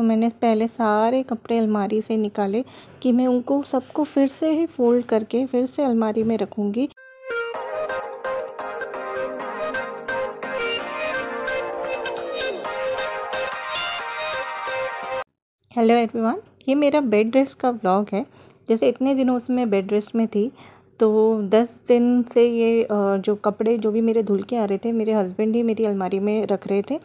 तो मैंने पहले सारे कपड़े अलमारी से निकाले कि मैं उनको सबको फिर से ही फोल्ड करके फिर से अलमारी में रखूँगी हेलो एवरीवन ये मेरा बेड ड्रेस का व्लॉग है जैसे इतने दिनों उसमें बेड ड्रेस में थी तो दस दिन से ये जो कपड़े जो भी मेरे धुल के आ रहे थे मेरे हस्बैंड ही मेरी अलमारी में रख रहे थे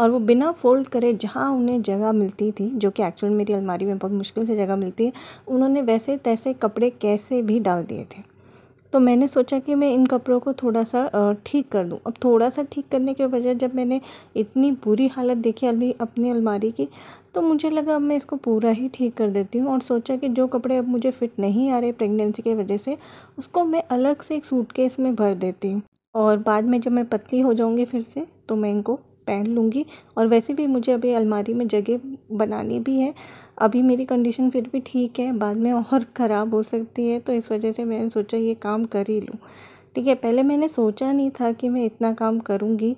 और वो बिना फोल्ड करे जहाँ उन्हें जगह मिलती थी जो कि एक्चुअल मेरी अलमारी में बहुत मुश्किल से जगह मिलती है उन्होंने वैसे तैसे कपड़े कैसे भी डाल दिए थे तो मैंने सोचा कि मैं इन कपड़ों को थोड़ा सा ठीक कर दूं अब थोड़ा सा ठीक करने के बजाय जब मैंने इतनी बुरी हालत देखी अभी अपनी अलमारी की तो मुझे लगा अब मैं इसको पूरा ही ठीक कर देती हूँ और सोचा कि जो कपड़े अब मुझे फ़िट नहीं आ रहे प्रेगनेंसी की वजह से उसको मैं अलग से एक सूटकेस में भर देती हूँ और बाद में जब मैं पतली हो जाऊँगी फिर से तो मैं इनको पहन लूँगी और वैसे भी मुझे अभी अलमारी में जगह बनानी भी है अभी मेरी कंडीशन फिर भी ठीक है बाद में और ख़राब हो सकती है तो इस वजह से मैंने सोचा ये काम कर ही लूँ ठीक है पहले मैंने सोचा नहीं था कि मैं इतना काम करूँगी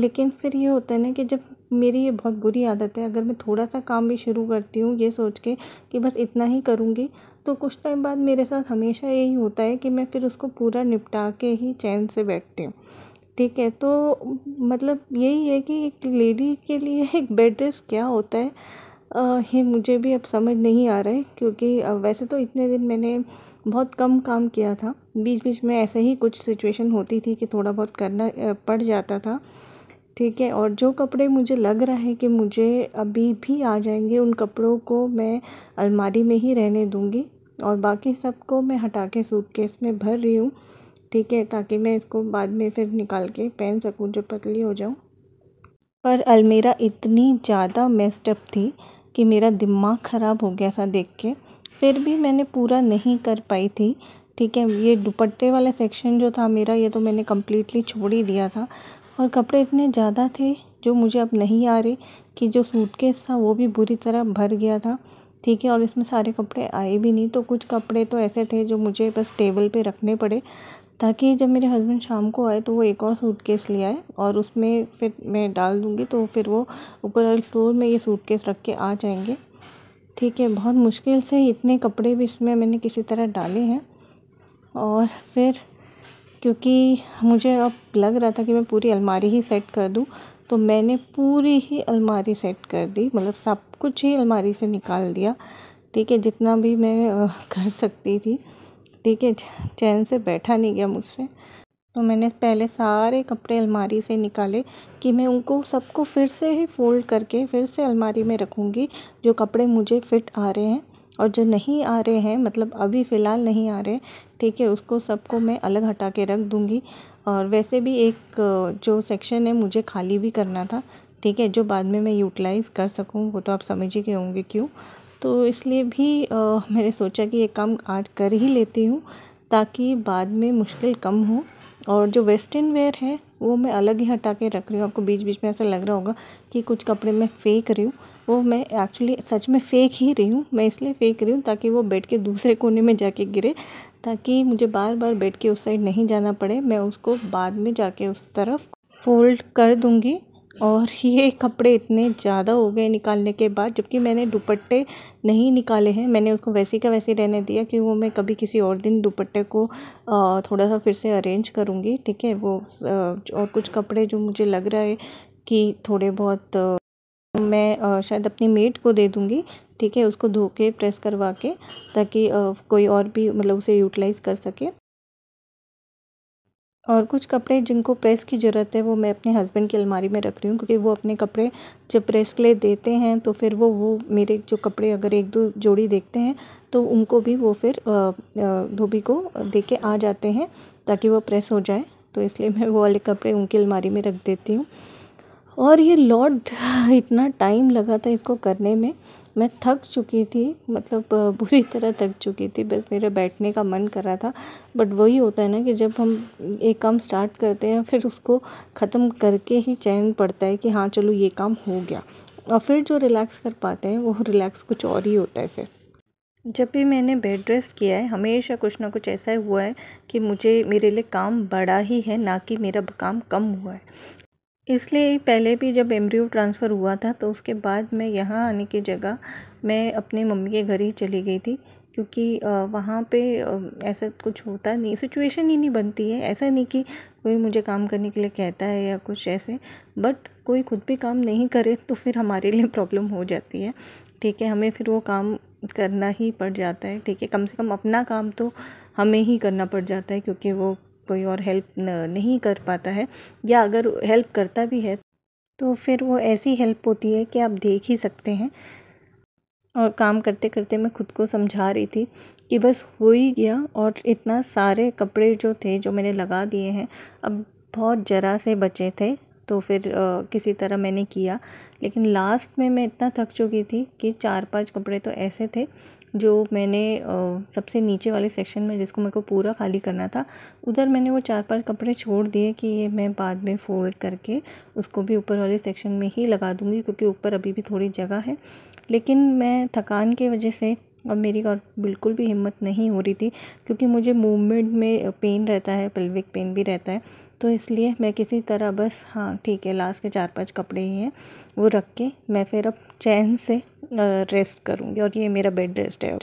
लेकिन फिर ये होता है ना कि जब मेरी ये बहुत बुरी आदत है अगर मैं थोड़ा सा काम भी शुरू करती हूँ ये सोच के कि बस इतना ही करूँगी तो कुछ टाइम बाद मेरे साथ हमेशा यही होता है कि मैं फिर उसको पूरा निपटा के ही चैन से बैठती हूँ ठीक है तो मतलब यही है कि एक लेडी के लिए एक बेड रेस्ट क्या होता है आ, ये मुझे भी अब समझ नहीं आ रहा है क्योंकि वैसे तो इतने दिन मैंने बहुत कम काम किया था बीच बीच में ऐसे ही कुछ सिचुएशन होती थी कि थोड़ा बहुत करना पड़ जाता था ठीक है और जो कपड़े मुझे लग रहा है कि मुझे अभी भी आ जाएंगे उन कपड़ों को मैं अलमारी में ही रहने दूँगी और बाकी सबको मैं हटा के सूटकेस में भर रही हूँ ठीक है ताकि मैं इसको बाद में फिर निकाल के पहन सकूँ जब पतली हो जाऊँ पर अलमीरा इतनी ज़्यादा मेस्टअप थी कि मेरा दिमाग ख़राब हो गया था देख के फिर भी मैंने पूरा नहीं कर पाई थी ठीक है ये दुपट्टे वाला सेक्शन जो था मेरा ये तो मैंने कम्प्लीटली छोड़ ही दिया था और कपड़े इतने ज़्यादा थे जो मुझे अब नहीं आ रहे कि जो सूटकेस था वो भी बुरी तरह भर गया था ठीक है और इसमें सारे कपड़े आए भी नहीं तो कुछ कपड़े तो ऐसे थे जो मुझे बस टेबल पे रखने पड़े ताकि जब मेरे हस्बैंड शाम को आए तो वो एक और सूटकेस ले आए और उसमें फिर मैं डाल दूँगी तो फिर वो ऊपर वाले फ्लोर में ये सूटकेस रख के आ जाएंगे ठीक है बहुत मुश्किल से इतने कपड़े भी इसमें मैंने किसी तरह डाले हैं और फिर क्योंकि मुझे अब लग रहा था कि मैं पूरी अलमारी ही सेट कर दूँ तो मैंने पूरी ही अलमारी सेट कर दी मतलब सब कुछ ही अलमारी से निकाल दिया ठीक है जितना भी मैं कर सकती थी ठीक है चैन से बैठा नहीं गया मुझसे तो मैंने पहले सारे कपड़े अलमारी से निकाले कि मैं उनको सबको फिर से ही फोल्ड करके फिर से अलमारी में रखूँगी जो कपड़े मुझे फ़िट आ रहे हैं और जो नहीं आ रहे हैं मतलब अभी फ़िलहाल नहीं आ रहे ठीक है उसको सबको मैं अलग हटा के रख दूँगी और वैसे भी एक जो सेक्शन है मुझे खाली भी करना था ठीक है जो बाद में मैं यूटिलाइज़ कर सकूँ वो तो आप समझ ही गए होंगे क्यों तो इसलिए भी आ, मैंने सोचा कि ये काम आज कर ही लेती हूँ ताकि बाद में मुश्किल कम हो और जो वेस्टर्न वेयर है वो मैं अलग ही हटा के रख रही हूँ आपको बीच बीच में ऐसा लग रहा होगा कि कुछ कपड़े मैं फेंक रही हूँ वो मैं एक्चुअली सच में फेंक ही रही हूँ मैं इसलिए फेंक रही हूँ ताकि वो बेड के दूसरे कोने में जाके गिरे ताकि मुझे बार बार बेड के उस साइड नहीं जाना पड़े मैं उसको बाद में जाके उस तरफ फोल्ड कर दूँगी और ये कपड़े इतने ज़्यादा हो गए निकालने के बाद जबकि मैंने दुपट्टे नहीं निकाले हैं मैंने उसको वैसे का वैसे रहने दिया कि वो मैं कभी किसी और दिन दुपट्टे को थोड़ा सा फिर से अरेंज करूँगी ठीक है वो और कुछ कपड़े जो मुझे लग रहा है कि थोड़े बहुत मैं शायद अपनी मेट को दे दूँगी ठीक है उसको धो के प्रेस करवा के ताकि कोई और भी मतलब उसे यूटिलाइज़ कर सके और कुछ कपड़े जिनको प्रेस की ज़रूरत है वो मैं अपने हस्बैंड की अलमारी में रख रही हूँ क्योंकि वो अपने कपड़े जब प्रेस के लिए देते हैं तो फिर वो वो मेरे जो कपड़े अगर एक दो जोड़ी देखते हैं तो उनको भी वो फिर धोबी को दे के आ जाते हैं ताकि वो प्रेस हो जाए तो इसलिए मैं वो वाले कपड़े उनकी अलमारी में रख देती हूँ और ये लॉट इतना टाइम लगा था इसको करने में मैं थक चुकी थी मतलब बुरी तरह थक चुकी थी बस मेरे बैठने का मन कर रहा था बट वही होता है ना कि जब हम एक काम स्टार्ट करते हैं फिर उसको ख़त्म करके ही चैन पड़ता है कि हाँ चलो ये काम हो गया और फिर जो रिलैक्स कर पाते हैं वो रिलैक्स कुछ और ही होता है फिर जब भी मैंने बेड रेस्ट किया है हमेशा कुछ ना कुछ ऐसा हुआ है कि मुझे मेरे लिए काम बड़ा ही है ना कि मेरा काम कम हुआ है इसलिए पहले भी जब एम्ब्रियो ट्रांसफ़र हुआ था तो उसके बाद मैं यहाँ आने की जगह मैं अपनी मम्मी के घर ही चली गई थी क्योंकि वहाँ पे ऐसा कुछ होता नहीं सिचुएशन ही नहीं बनती है ऐसा नहीं कि कोई मुझे काम करने के लिए कहता है या कुछ ऐसे बट कोई खुद भी काम नहीं करे तो फिर हमारे लिए प्रॉब्लम हो जाती है ठीक है हमें फिर वो काम करना ही पड़ जाता है ठीक है कम से कम अपना काम तो हमें ही करना पड़ जाता है क्योंकि वो कोई और हेल्प नहीं कर पाता है या अगर हेल्प करता भी है तो फिर वो ऐसी हेल्प होती है कि आप देख ही सकते हैं और काम करते करते मैं खुद को समझा रही थी कि बस हो ही गया और इतना सारे कपड़े जो थे जो मैंने लगा दिए हैं अब बहुत ज़रा से बचे थे तो फिर आ, किसी तरह मैंने किया लेकिन लास्ट में मैं इतना थक चुकी थी कि चार पांच कपड़े तो ऐसे थे जो मैंने सबसे नीचे वाले सेक्शन में जिसको मेरे को पूरा खाली करना था उधर मैंने वो चार पांच कपड़े छोड़ दिए कि ये मैं बाद में फ़ोल्ड करके उसको भी ऊपर वाले सेक्शन में ही लगा दूँगी क्योंकि ऊपर अभी भी थोड़ी जगह है लेकिन मैं थकान की वजह से और मेरी और बिल्कुल भी हिम्मत नहीं हो रही थी क्योंकि मुझे मूवमेंट में पेन रहता है पेल्विक पेन भी रहता है तो इसलिए मैं किसी तरह बस हाँ ठीक है लास्ट के चार पांच कपड़े ही हैं वो रख के मैं फिर अब चैन से रेस्ट करूँगी और ये मेरा बेड रेस्ट है